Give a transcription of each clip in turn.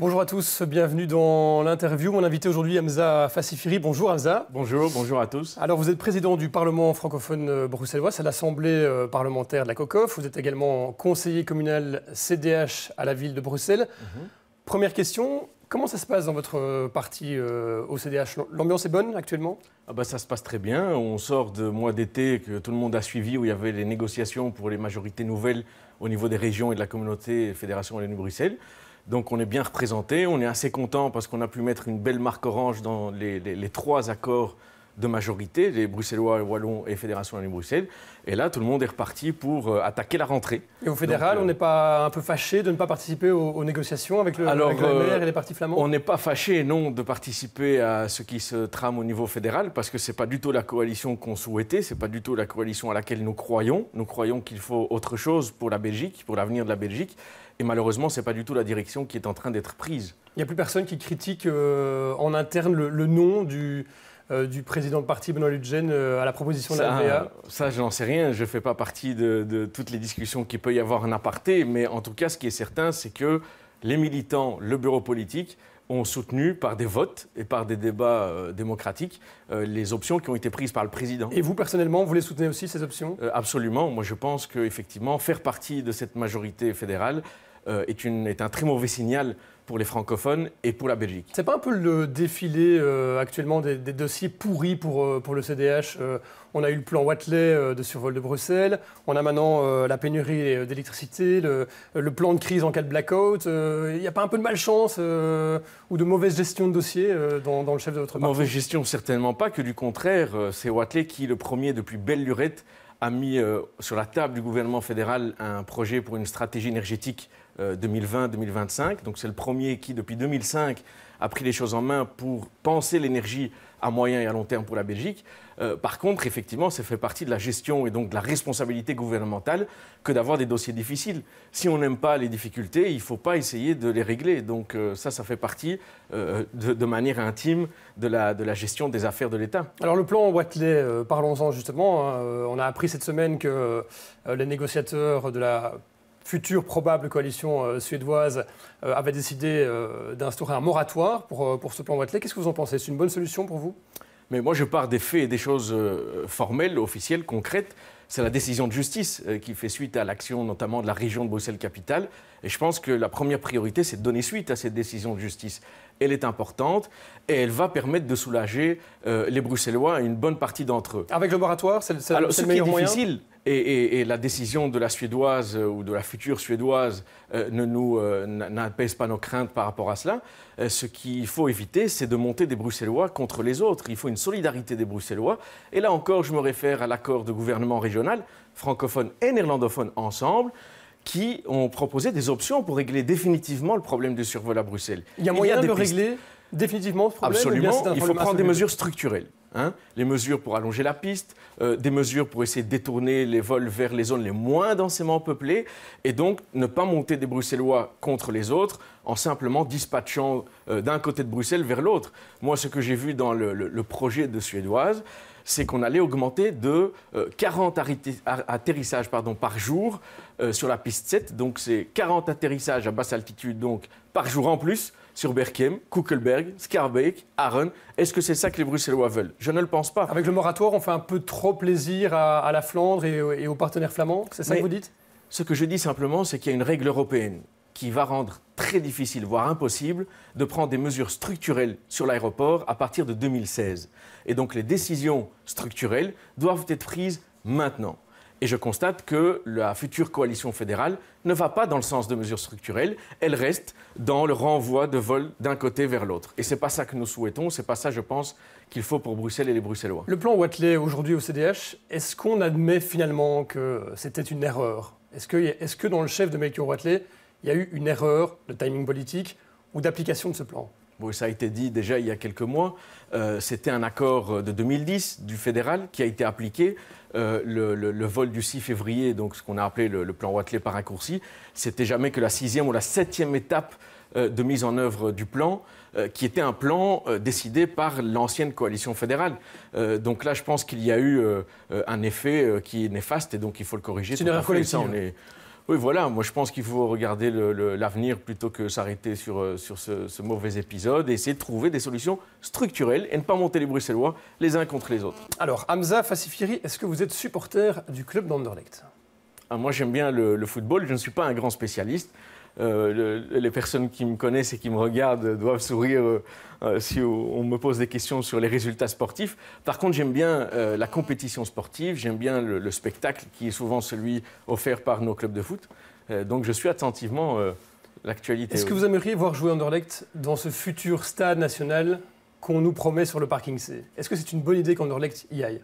Bonjour à tous, bienvenue dans l'interview. Mon invité aujourd'hui, Hamza Fassifiri. Bonjour Hamza. Bonjour, bonjour à tous. Alors vous êtes président du Parlement francophone euh, bruxellois, c'est l'Assemblée euh, parlementaire de la COCOF. Vous êtes également conseiller communal CDH à la ville de Bruxelles. Mhm. Première question, comment ça se passe dans votre euh, parti au CDH L'ambiance est bonne actuellement ah bah Ça se passe très bien. On sort de mois d'été que tout le monde a suivi, où il y avait les négociations pour les majorités nouvelles au niveau des régions et de la communauté Fédération de bruxelles donc on est bien représenté, on est assez content parce qu'on a pu mettre une belle marque orange dans les, les trois accords de majorité, les Bruxellois, et Wallons et Fédération de Bruxelles. Et là, tout le monde est reparti pour euh, attaquer la rentrée. Et au fédéral, on euh, n'est pas un peu fâché de ne pas participer aux, négociations avec le, euh, et les partis flamands On n'est pas fâché, non, de participer à ce qui se trame au niveau fédéral, parce que ce n'est pas du tout la coalition qu'on souhaitait, ce n'est pas du tout la coalition à laquelle nous croyons. Nous croyons qu'il faut autre chose pour la Belgique, pour l'avenir de la Belgique. Et malheureusement, ce n'est pas du tout la direction qui est en train d'être prise. Il n'y a plus personne qui critique en interne le nom du euh, du président de parti Benoît Ludgen euh, à la proposition de la Ça, je n'en sais rien. Je ne fais pas partie de, toutes les discussions qu'il peut y avoir en aparté. Mais en tout cas, ce qui est certain, c'est que les militants, le bureau politique, ont soutenu par des votes et par des débats euh, démocratiques les options qui ont été prises par le président. Et vous, personnellement, vous les soutenez aussi, ces options Absolument. Moi, je pense qu'effectivement, faire partie de cette majorité fédérale est, un très mauvais signal pour les francophones et pour la Belgique. C'est pas un peu le défilé euh, actuellement des, dossiers pourris pour, euh, pour le CDH euh, On a eu le plan Watley de survol de Bruxelles, on a maintenant la pénurie d'électricité, le, plan de crise en cas de blackout. Il n'y a pas un peu de malchance ou de mauvaise gestion de dossier dans, dans, le chef de votre parti Mauvaise gestion, certainement pas, que du contraire, c'est Watley qui, le premier depuis belle lurette, a mis euh, sur la table du gouvernement fédéral un projet pour une stratégie énergétique 2020-2025. Euh, Donc c'est le premier qui, depuis 2005, a pris les choses en main pour penser l'énergie à moyen et à long terme pour la Belgique. Euh, par contre, effectivement, ça fait partie de la gestion et donc de la responsabilité gouvernementale que d'avoir des dossiers difficiles. Si on n'aime pas les difficultés, il ne faut pas essayer de les régler. Donc euh, ça, ça fait partie euh, de, manière intime de la, gestion des affaires de l'État. Alors le plan Watley, parlons-en justement. Hein. on a appris cette semaine que les négociateurs de la future probable coalition suédoise avaient décidé d'instaurer un moratoire pour, pour ce plan Watley. Qu'est-ce que vous en pensez C'est une bonne solution pour vous mais moi, je pars des faits et des choses euh, formelles, officielles, concrètes. C'est la décision de justice euh, qui fait suite à l'action notamment de la région de Bruxelles-Capitale. Et je pense que la première priorité, c'est de donner suite à cette décision de justice. Elle est importante et elle va permettre de soulager euh, les Bruxellois et une bonne partie d'entre eux. Avec le moratoire, c'est le, meilleur moyen et, la décision de la Suédoise euh, ou de la future Suédoise euh, ne nous euh, n'apaise pas nos craintes par rapport à cela. ce qu'il faut éviter, c'est de monter des Bruxellois contre les autres. Il faut une solidarité des Bruxellois. Et là encore, je me réfère à l'accord de gouvernement régional, francophone et néerlandophone ensemble, qui ont proposé des options pour régler définitivement le problème du survol à Bruxelles. Il y a moyen de régler définitivement ce problème Absolument. Il faut prendre des mesures structurelles. Hein, les mesures pour allonger la piste, euh, des mesures pour essayer de détourner les vols vers les zones les moins densément peuplées, et donc ne pas monter des Bruxellois contre les autres en simplement dispatchant euh, d'un côté de Bruxelles vers l'autre. Moi, ce que j'ai vu dans le, projet de Suédoise, c'est qu'on allait augmenter de 40 euh, atterrissages par jour sur la piste 7, donc c'est 40 atterrissages à basse altitude donc, par jour en plus sur Berkem, Kuckelberg, Scarbeck, Aaron. Est-ce que c'est ça que les Bruxellois veulent Je ne le pense pas. Avec le moratoire, on fait un peu trop plaisir à, la Flandre et, aux partenaires flamands C'est ça que vous dites Ce que je dis simplement, c'est qu'il y a une règle européenne qui va rendre très difficile, voire impossible, de prendre des mesures structurelles sur l'aéroport à partir de 2016. Et donc les décisions structurelles doivent être prises maintenant. Et je constate que la future coalition fédérale ne va pas dans le sens de mesures structurelles, elle reste dans le renvoi de vol d'un côté vers l'autre. Et n'est pas ça que nous souhaitons, c'est pas ça, je pense, qu'il faut pour Bruxelles et les Bruxellois. Le plan Watley aujourd'hui au CDH, est-ce qu'on admet finalement que c'était une erreur Est-ce que, que, dans le chef de Melchior Watley, il y a eu une erreur de timing politique ou d'application de ce plan ça a été dit déjà il y a quelques mois. Euh, c'était un accord de 2010 du fédéral qui a été appliqué. Euh, le, vol du 6 février, donc ce qu'on a appelé le, plan Watley par raccourci, c'était jamais que la sixième ou la septième étape euh, de mise en œuvre du plan, qui était un plan décidé par l'ancienne coalition fédérale. donc là, je pense qu'il y a eu un effet qui est néfaste et donc il faut le corriger. C'est une réflexion oui, voilà, moi je pense qu'il faut regarder l'avenir plutôt que s'arrêter sur, euh, ce, mauvais épisode et essayer de trouver des solutions structurelles et ne pas monter les Bruxellois les uns contre les autres. Alors, Hamza Fassifiri, est-ce que vous êtes supporter du club d'Anderlecht ah, Moi j'aime bien le football, je ne suis pas un grand spécialiste. Euh, les personnes qui me connaissent et qui me regardent doivent sourire euh, euh, si on me pose des questions sur les résultats sportifs. Par contre, j'aime bien la compétition sportive, j'aime bien le, spectacle qui est souvent celui offert par nos clubs de foot. donc je suis attentivement l'actualité. Est-ce que vous aimeriez voir jouer Anderlecht dans ce futur stade national qu'on nous promet sur le parking C Est-ce que c'est une bonne idée qu'Anderlecht y aille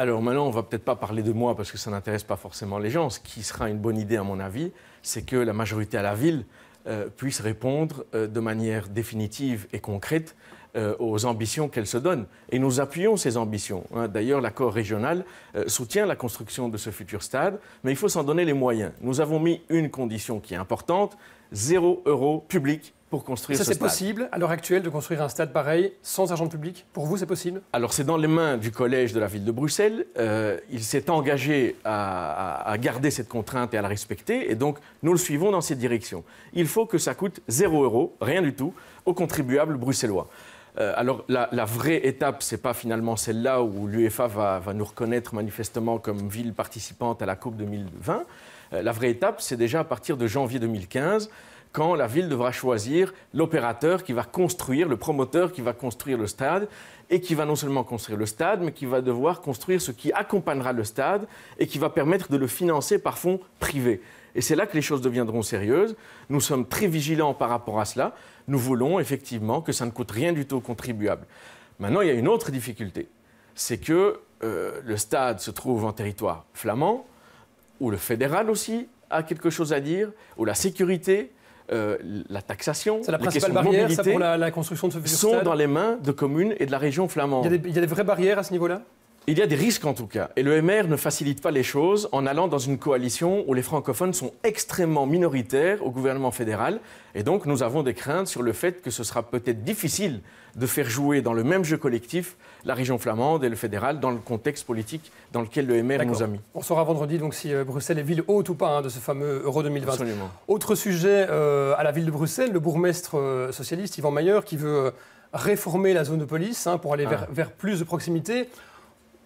alors maintenant, on va peut-être pas parler de moi parce que ça n'intéresse pas forcément les gens. Ce qui sera une bonne idée, à mon avis, c'est que la majorité à la ville euh, puisse répondre euh, de manière définitive et concrète euh, aux ambitions qu'elle se donne. Et nous appuyons ces ambitions. Hein. D'ailleurs, l'accord régional soutient la construction de ce futur stade, mais il faut s'en donner les moyens. Nous avons mis une condition qui est importante, 0 euros public pour construire ce stade. Ça, c'est possible à l'heure actuelle de construire un stade pareil sans argent public Pour vous, c'est possible Alors, c'est dans les mains du collège de la ville de Bruxelles. Euh, il s'est engagé à, garder cette contrainte et à la respecter. Et donc, nous le suivons dans cette direction. Il faut que ça coûte 0 euros, rien du tout, aux contribuables bruxellois. Euh, alors, la, vraie étape, ce n'est pas finalement celle-là où l'UEFA va, va nous reconnaître manifestement comme ville participante à la Coupe 2020. Euh, la vraie étape, c'est déjà à partir de janvier 2015 quand la ville devra choisir l'opérateur qui va construire, le promoteur qui va construire le stade, et qui va non seulement construire le stade, mais qui va devoir construire ce qui accompagnera le stade et qui va permettre de le financer par fonds privés. Et c'est là que les choses deviendront sérieuses. Nous sommes très vigilants par rapport à cela. Nous voulons effectivement que ça ne coûte rien du tout aux contribuables. Maintenant, il y a une autre difficulté. C'est que euh, le stade se trouve en territoire flamand, où le fédéral aussi a quelque chose à dire, où la sécurité, euh, la taxation, la principale barrière, pour la, construction de ce sont dans les mains de communes et de la région flamande. il y a des vraies barrières à ce niveau-là il y a des risques en tout cas. Et le MR ne facilite pas les choses en allant dans une coalition où les francophones sont extrêmement minoritaires au gouvernement fédéral. Et donc nous avons des craintes sur le fait que ce sera peut-être difficile de faire jouer dans le même jeu collectif la région flamande et le fédéral dans le contexte politique dans lequel le MR nous a mis. On saura vendredi donc si euh, Bruxelles est ville haute ou pas hein, de ce fameux Euro 2020. Autre sujet euh, à la ville de Bruxelles, le bourgmestre euh, socialiste Yvan Mayer qui veut réformer la zone de police hein, pour aller ah. vers plus de proximité.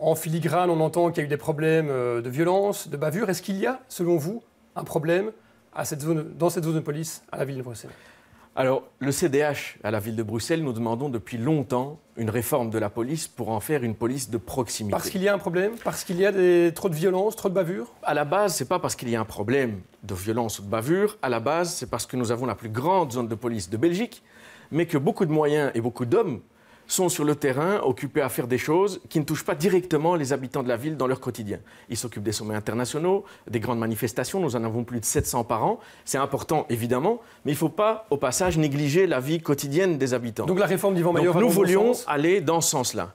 En filigrane, on entend qu'il y a eu des problèmes euh, de violence, de bavure. Est-ce qu'il y a, selon vous, un problème à cette zone, dans cette zone de police à la ville de Bruxelles alors, le CDH à la ville de Bruxelles, nous demandons depuis longtemps une réforme de la police pour en faire une police de proximité. Parce qu'il y a un problème Parce qu'il y a trop de violence, trop de bavure À la base, c'est pas parce qu'il y a un problème de violence ou de bavure. À la base, c'est parce que nous avons la plus grande zone de police de Belgique, mais que beaucoup de moyens et beaucoup d'hommes sont sur le terrain, occupés à faire des choses qui ne touchent pas directement les habitants de la ville dans leur quotidien. Ils s'occupent des sommets internationaux, des grandes manifestations, nous en avons plus de 700 par an. C'est important, évidemment, mais il ne faut pas, au passage, négliger la vie quotidienne des habitants. Donc la réforme d'Ivan Maillot... Nous voulions aller dans ce sens-là.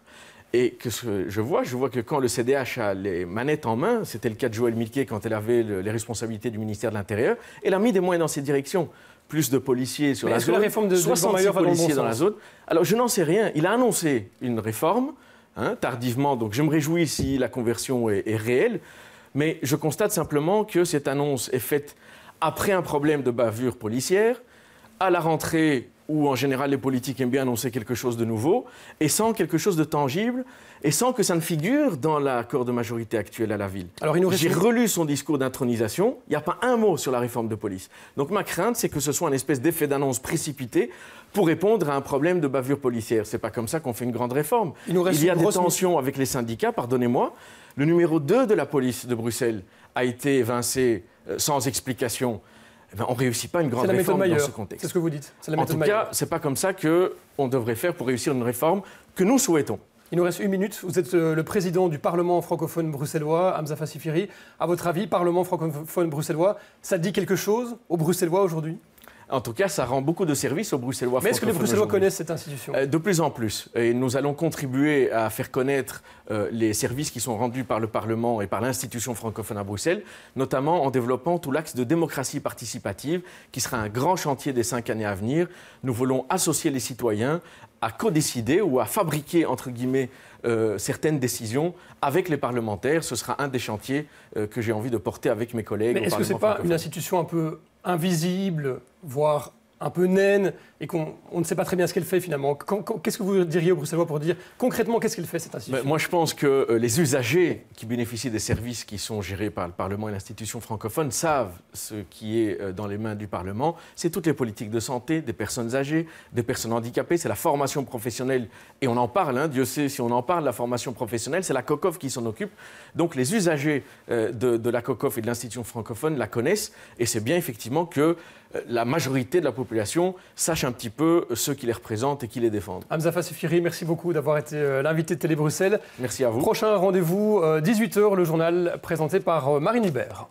Et que je vois, je vois que quand le CDH a les manettes en main, c'était le cas de Joël Milquet quand elle avait les responsabilités du ministère de l'Intérieur, elle a mis des moyens dans ces directions plus de policiers sur la zone. réforme de 66 policiers dans la zone. Alors je n'en sais rien. Il a annoncé une réforme hein, tardivement, donc je me réjouis si la conversion est réelle. Mais je constate simplement que cette annonce est faite après un problème de bavure policière. À la rentrée, où en général les politiques aiment bien annoncer quelque chose de nouveau, et sans quelque chose de tangible, et sans que ça ne figure dans l'accord de majorité actuel à la ville. J'ai relu son discours d'intronisation, il n'y a pas un mot sur la réforme de police. Donc ma crainte, c'est que ce soit un espèce d'effet d'annonce précipité pour répondre à un problème de bavure policière. C'est pas comme ça qu'on fait une grande réforme. Il, il y a des tensions avec les syndicats, pardonnez-moi. Le numéro 2 de la police de Bruxelles a été évincé euh, sans explication on ne réussit pas une grande réforme dans ce contexte. C'est ce que vous dites. La en tout cas, ce n'est pas comme ça qu'on devrait faire pour réussir une réforme que nous souhaitons. Il nous reste une minute. Vous êtes euh, le président du Parlement francophone bruxellois, Hamza Fassifiri. À votre avis, Parlement francophone bruxellois, ça dit quelque chose aux Bruxellois aujourd'hui en tout cas, ça rend beaucoup de services aux Bruxellois. Mais est-ce que les Bruxellois connaissent cette institution euh, De plus en plus. Et nous allons contribuer à faire connaître euh, les services qui sont rendus par le Parlement et par l'institution francophone à Bruxelles, notamment en développant tout l'axe de démocratie participative, qui sera un grand chantier des cinq années à venir. Nous voulons associer les citoyens à co-décider ou à fabriquer, entre guillemets, euh, certaines décisions avec les parlementaires. Ce sera un des chantiers que j'ai envie de porter avec mes collègues. Mais est-ce que ce n'est pas une institution un peu invisible, voire un peu naine et qu'on ne sait pas très bien ce qu'elle fait finalement. Qu'est-ce que vous diriez aux Bruxellois pour dire concrètement qu'est-ce qu'elle fait cette institution Moi je pense que euh, les usagers qui bénéficient des services qui sont gérés par le Parlement et l'institution francophone savent ce qui est euh, dans les mains du Parlement. C'est toutes les politiques de santé, des personnes âgées, des personnes handicapées, c'est la formation professionnelle et on en parle, hein, Dieu sait si on en parle, la formation professionnelle, c'est la COCOF qui s'en occupe. Donc les usagers euh, de, de la COCOF et de l'institution francophone la connaissent et c'est bien effectivement que euh, la majorité de la population sache un petit peu euh, ceux qui les représentent et qui les défendent. Hamza Fassifiri, merci beaucoup d'avoir été euh, l'invité de Télé Bruxelles. Merci à vous. Prochain rendez-vous, 18h, le journal présenté par Marine Hubert.